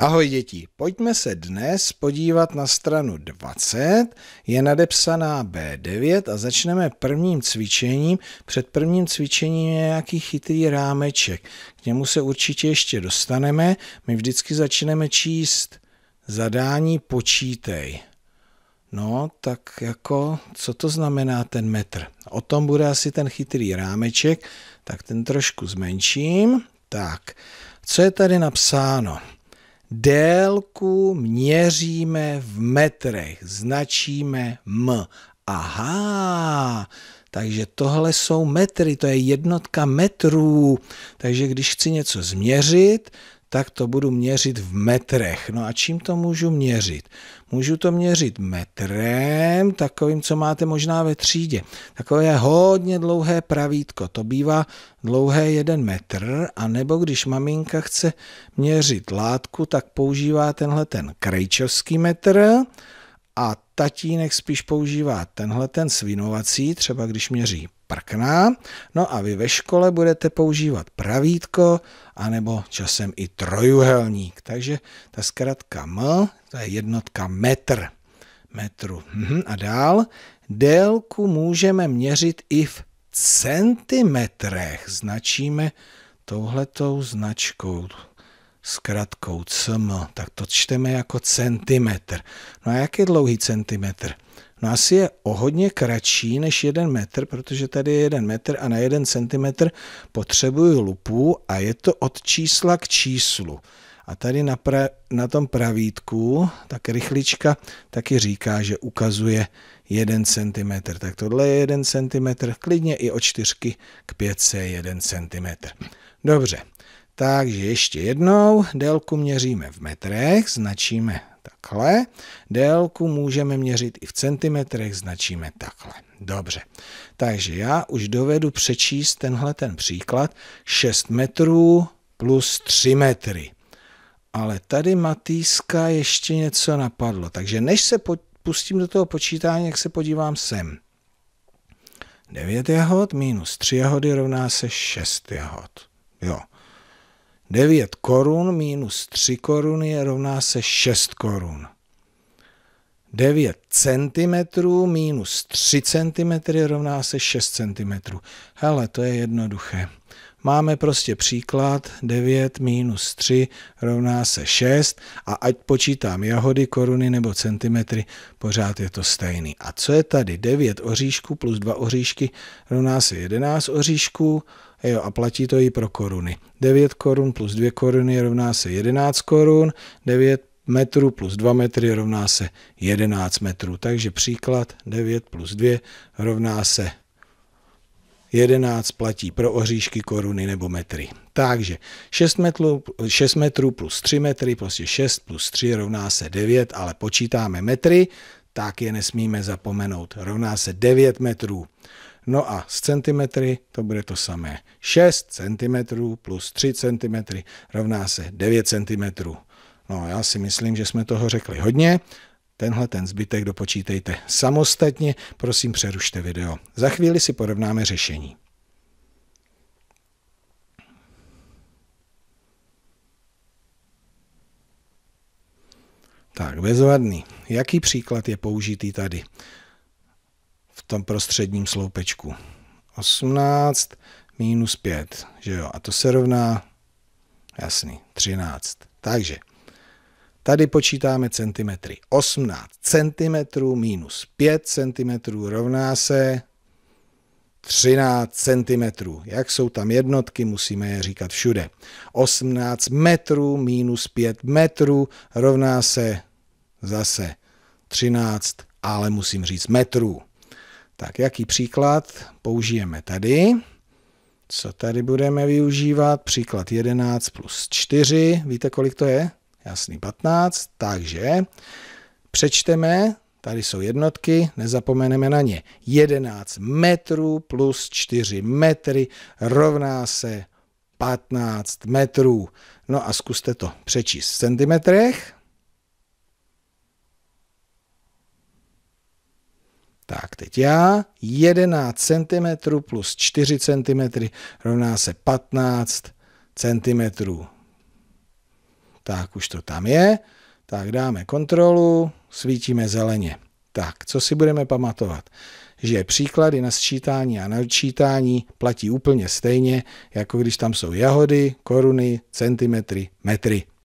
Ahoj děti, pojďme se dnes podívat na stranu 20, je nadepsaná B9 a začneme prvním cvičením. Před prvním cvičením je nějaký chytrý rámeček, k němu se určitě ještě dostaneme. My vždycky začneme číst zadání počítej. No, tak jako, co to znamená ten metr? O tom bude asi ten chytrý rámeček, tak ten trošku zmenším. Tak, co je tady napsáno? Délku měříme v metrech, značíme m. Aha, takže tohle jsou metry, to je jednotka metrů. Takže když chci něco změřit, tak to budu měřit v metrech. No a čím to můžu měřit? Můžu to měřit metrem, takovým, co máte možná ve třídě. Takové je hodně dlouhé pravítko, to bývá dlouhé jeden metr, a nebo když maminka chce měřit látku, tak používá tenhle ten krejčovský metr a tatínek spíš používá tenhle ten svinovací, třeba když měří prkna. No a vy ve škole budete používat pravítko anebo časem i trojuhelník. Takže ta zkratka M, to je jednotka metr. Metru. Mhm. A dál. Délku můžeme měřit i v centimetrech. Značíme touhletou značkou zkratkou cm, tak to čteme jako centimetr. No a jak je dlouhý centimetr? No asi je o hodně kratší než jeden metr, protože tady je jeden metr a na jeden centimetr potřebuju lupu a je to od čísla k číslu. A tady na, pra, na tom pravítku, tak rychlička taky říká, že ukazuje jeden centimetr, Tak tohle je jeden centimetr. klidně i od čtyřky k pětce je centimetr. Dobře, takže ještě jednou délku měříme v metrech, značíme takhle. Délku můžeme měřit i v centimetrech, značíme takhle. Dobře, takže já už dovedu přečíst tenhle ten příklad 6 metrů plus 3 metry. Ale tady Matýska ještě něco napadlo, takže než se pustím do toho počítání, jak se podívám sem. 9 jahod minus 3 jahody rovná se 6 jahod. Jo. 9 korun minus 3 koruny rovná se 6 korun. 9 cm minus 3 cm rovná se 6 cm. Hele, to je jednoduché máme prostě příklad 9 minus 3 rovná se 6 a ať počítám jahody, koruny nebo centimetry, pořád je to stejný. A co je tady? 9 oříšků plus 2 oříšky rovná se 11 oříšků jo, a platí to i pro koruny. 9 korun plus 2 koruny rovná se 11 korun, 9 metrů plus 2 metry rovná se 11 metrů. Takže příklad 9 plus 2 rovná se 11 platí pro oříšky, koruny nebo metry. Takže 6 metrů, 6 metrů plus 3 metry, prostě 6 plus 3 rovná se 9, ale počítáme metry, tak je nesmíme zapomenout. Rovná se 9 metrů. No a z centimetry to bude to samé. 6 cm plus 3 cm rovná se 9 cm. No já si myslím, že jsme toho řekli hodně. Tenhle ten zbytek dopočítejte samostatně, prosím přerušte video. Za chvíli si porovnáme řešení. Tak, bezvadný. Jaký příklad je použitý tady? V tom prostředním sloupečku. 18 minus 5, že jo? A to se rovná, jasný, 13. Takže Tady počítáme centimetry. 18 cm minus 5 cm rovná se 13 cm. Jak jsou tam jednotky, musíme je říkat všude. 18 metrů minus 5 metrů rovná se zase 13, ale musím říct metrů. Tak jaký příklad použijeme tady? Co tady budeme využívat? Příklad 11 plus 4. Víte, kolik to je? jasný 15, takže přečteme, tady jsou jednotky, nezapomeneme na ně. 11 metrů plus 4 metry rovná se 15 metrů. No a zkuste to přečíst v centimetrech. Tak, teď já. 11 cm plus 4 cm rovná se 15 cm. Tak už to tam je. Tak dáme kontrolu, svítíme zeleně. Tak, co si budeme pamatovat? Že příklady na sčítání a na odčítání platí úplně stejně, jako když tam jsou jahody, koruny, centimetry, metry.